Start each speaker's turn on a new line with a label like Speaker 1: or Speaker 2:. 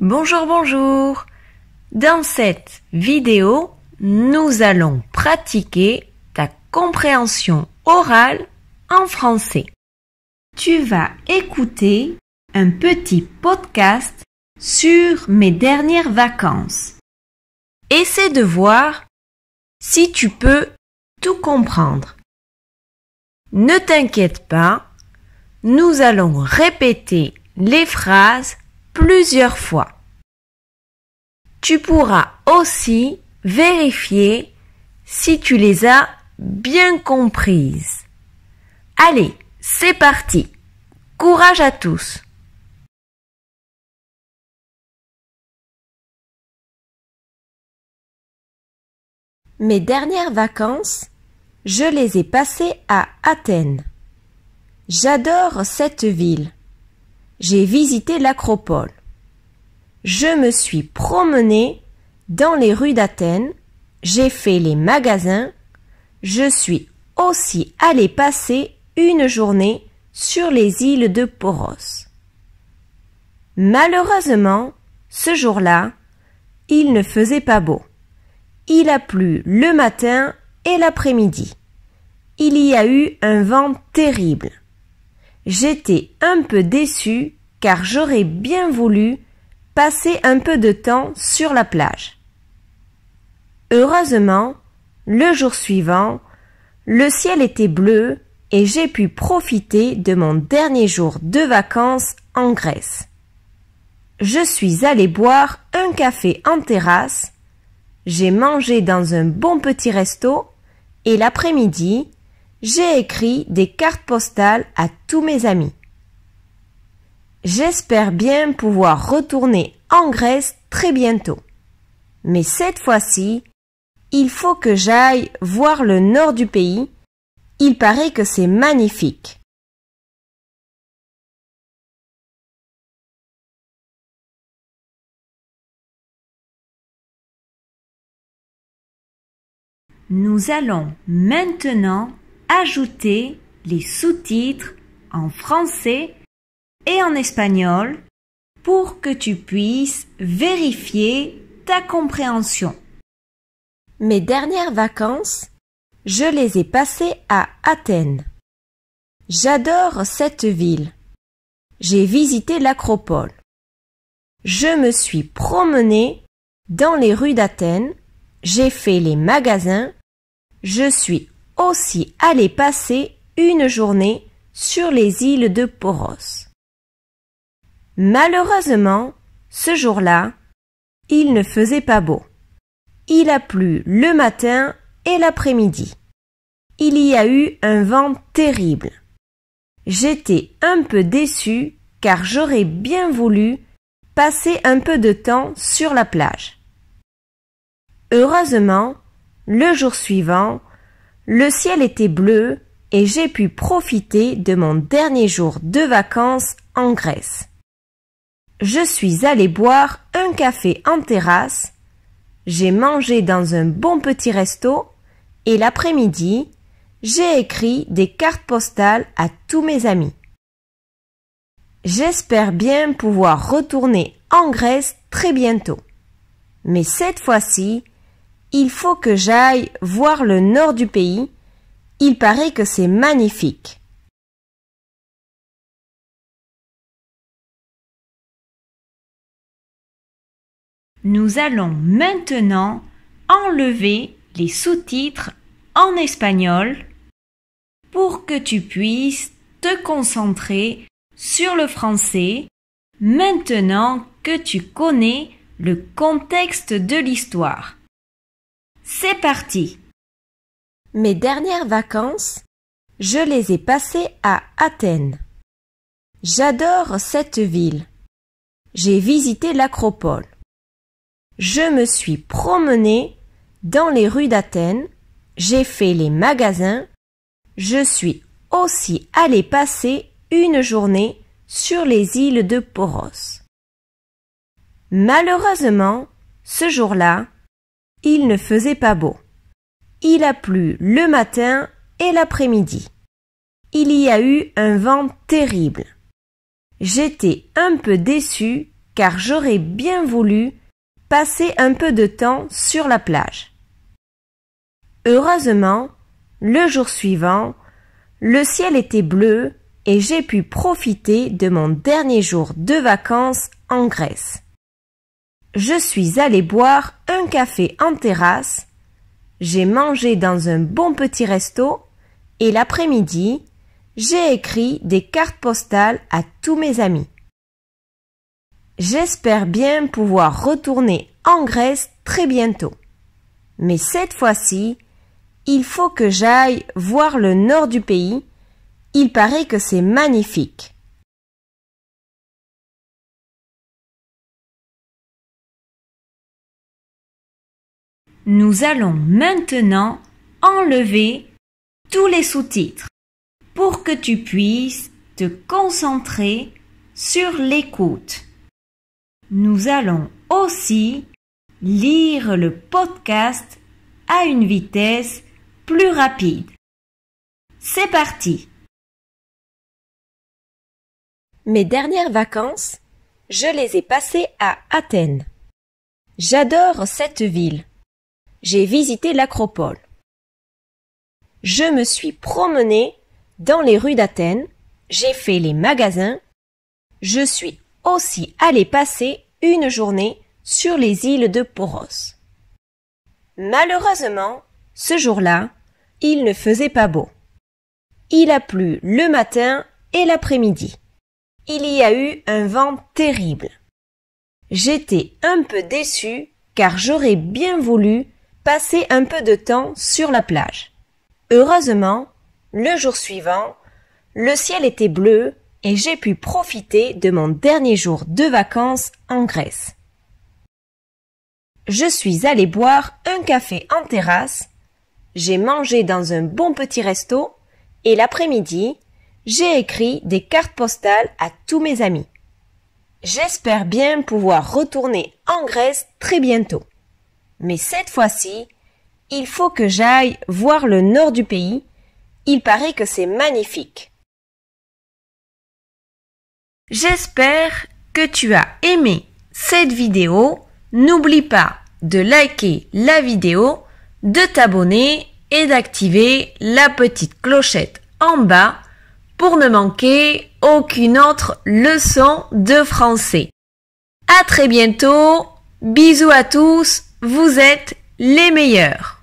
Speaker 1: Bonjour, bonjour. Dans cette vidéo, nous allons pratiquer ta compréhension orale en français. Tu vas écouter un petit podcast sur mes dernières vacances. Essaie de voir si tu peux tout comprendre. Ne t'inquiète pas, nous allons répéter les phrases plusieurs fois. Tu pourras aussi vérifier si tu les as bien comprises. Allez, c'est parti. Courage à tous. Mes dernières vacances, je les ai passées à Athènes. J'adore cette ville j'ai visité l'acropole. Je me suis promené dans les rues d'Athènes, j'ai fait les magasins, je suis aussi allé passer une journée sur les îles de Poros. Malheureusement, ce jour-là, il ne faisait pas beau. Il a plu le matin et l'après-midi. Il y a eu un vent terrible. J'étais un peu déçu car j'aurais bien voulu passer un peu de temps sur la plage. Heureusement, le jour suivant, le ciel était bleu et j'ai pu profiter de mon dernier jour de vacances en Grèce. Je suis allé boire un café en terrasse, j'ai mangé dans un bon petit resto et l'après-midi, j'ai écrit des cartes postales à tous mes amis. J'espère bien pouvoir retourner en Grèce très bientôt. Mais cette fois-ci, il faut que j'aille voir le nord du pays. Il paraît que c'est magnifique. Nous allons maintenant ajouter les sous-titres en français et en espagnol pour que tu puisses vérifier ta compréhension. Mes dernières vacances, je les ai passées à Athènes. J'adore cette ville. J'ai visité l'acropole. Je me suis promenée dans les rues d'Athènes, j'ai fait les magasins, je suis aussi aller passer une journée sur les îles de Poros. Malheureusement, ce jour-là, il ne faisait pas beau. Il a plu le matin et l'après-midi. Il y a eu un vent terrible. J'étais un peu déçu car j'aurais bien voulu passer un peu de temps sur la plage. Heureusement, le jour suivant, le ciel était bleu et j'ai pu profiter de mon dernier jour de vacances en Grèce. Je suis allé boire un café en terrasse, j'ai mangé dans un bon petit resto et l'après-midi, j'ai écrit des cartes postales à tous mes amis. J'espère bien pouvoir retourner en Grèce très bientôt. Mais cette fois-ci, il faut que j'aille voir le nord du pays. Il paraît que c'est magnifique. Nous allons maintenant enlever les sous-titres en espagnol pour que tu puisses te concentrer sur le français maintenant que tu connais le contexte de l'histoire. C'est parti. Mes dernières vacances, je les ai passées à Athènes. J'adore cette ville. J'ai visité l'acropole. Je me suis promenée dans les rues d'Athènes, j'ai fait les magasins, je suis aussi allée passer une journée sur les îles de Poros. Malheureusement, ce jour-là, il ne faisait pas beau. Il a plu le matin et l'après-midi. Il y a eu un vent terrible. J'étais un peu déçu car j'aurais bien voulu passer un peu de temps sur la plage. Heureusement, le jour suivant, le ciel était bleu et j'ai pu profiter de mon dernier jour de vacances en Grèce. Je suis allé boire un café en terrasse, j'ai mangé dans un bon petit resto et l'après-midi, j'ai écrit des cartes postales à tous mes amis. J'espère bien pouvoir retourner en Grèce très bientôt. Mais cette fois-ci, il faut que j'aille voir le nord du pays. Il paraît que c'est magnifique. Nous allons maintenant enlever tous les sous-titres pour que tu puisses te concentrer sur l'écoute. Nous allons aussi lire le podcast à une vitesse plus rapide. C'est parti. Mes dernières vacances, je les ai passées à Athènes. J'adore cette ville j'ai visité l'acropole. Je me suis promené dans les rues d'Athènes, j'ai fait les magasins, je suis aussi allé passer une journée sur les îles de Poros. Malheureusement, ce jour-là, il ne faisait pas beau. Il a plu le matin et l'après-midi. Il y a eu un vent terrible. J'étais un peu déçu car j'aurais bien voulu passer un peu de temps sur la plage. Heureusement, le jour suivant, le ciel était bleu et j'ai pu profiter de mon dernier jour de vacances en Grèce. Je suis allé boire un café en terrasse, j'ai mangé dans un bon petit resto et l'après-midi, j'ai écrit des cartes postales à tous mes amis. J'espère bien pouvoir retourner en Grèce très bientôt. Mais cette fois-ci, il faut que j'aille voir le nord du pays. Il paraît que c'est magnifique. J'espère que tu as aimé cette vidéo. N'oublie pas de liker la vidéo, de t'abonner et d'activer la petite clochette en bas pour ne manquer aucune autre leçon de français. À très bientôt. Bisous à tous. Vous êtes les meilleurs.